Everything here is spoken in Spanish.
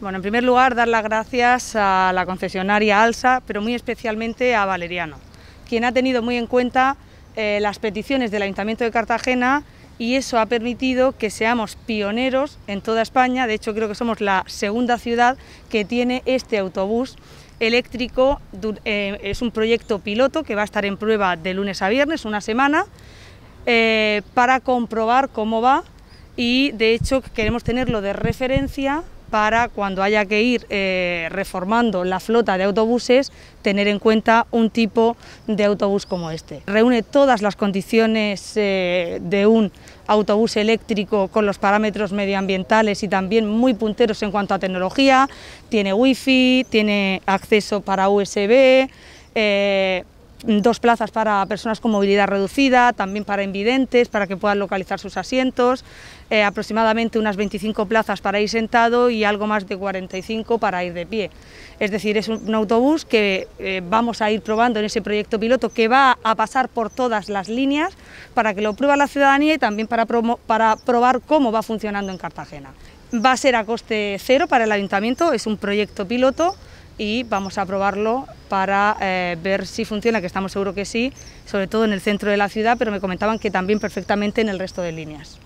Bueno, en primer lugar, dar las gracias a la concesionaria Alsa, pero muy especialmente a Valeriano, quien ha tenido muy en cuenta eh, las peticiones del Ayuntamiento de Cartagena y eso ha permitido que seamos pioneros en toda España. De hecho, creo que somos la segunda ciudad que tiene este autobús eléctrico. Eh, es un proyecto piloto que va a estar en prueba de lunes a viernes, una semana, eh, para comprobar cómo va y, de hecho, queremos tenerlo de referencia para cuando haya que ir eh, reformando la flota de autobuses, tener en cuenta un tipo de autobús como este. Reúne todas las condiciones eh, de un autobús eléctrico con los parámetros medioambientales y también muy punteros en cuanto a tecnología, tiene wifi, tiene acceso para USB, eh, dos plazas para personas con movilidad reducida, también para invidentes, para que puedan localizar sus asientos, eh, aproximadamente unas 25 plazas para ir sentado y algo más de 45 para ir de pie. Es decir, es un autobús que eh, vamos a ir probando en ese proyecto piloto que va a pasar por todas las líneas para que lo prueba la ciudadanía y también para, para probar cómo va funcionando en Cartagena. Va a ser a coste cero para el ayuntamiento, es un proyecto piloto y vamos a probarlo para eh, ver si funciona, que estamos seguros que sí, sobre todo en el centro de la ciudad, pero me comentaban que también perfectamente en el resto de líneas.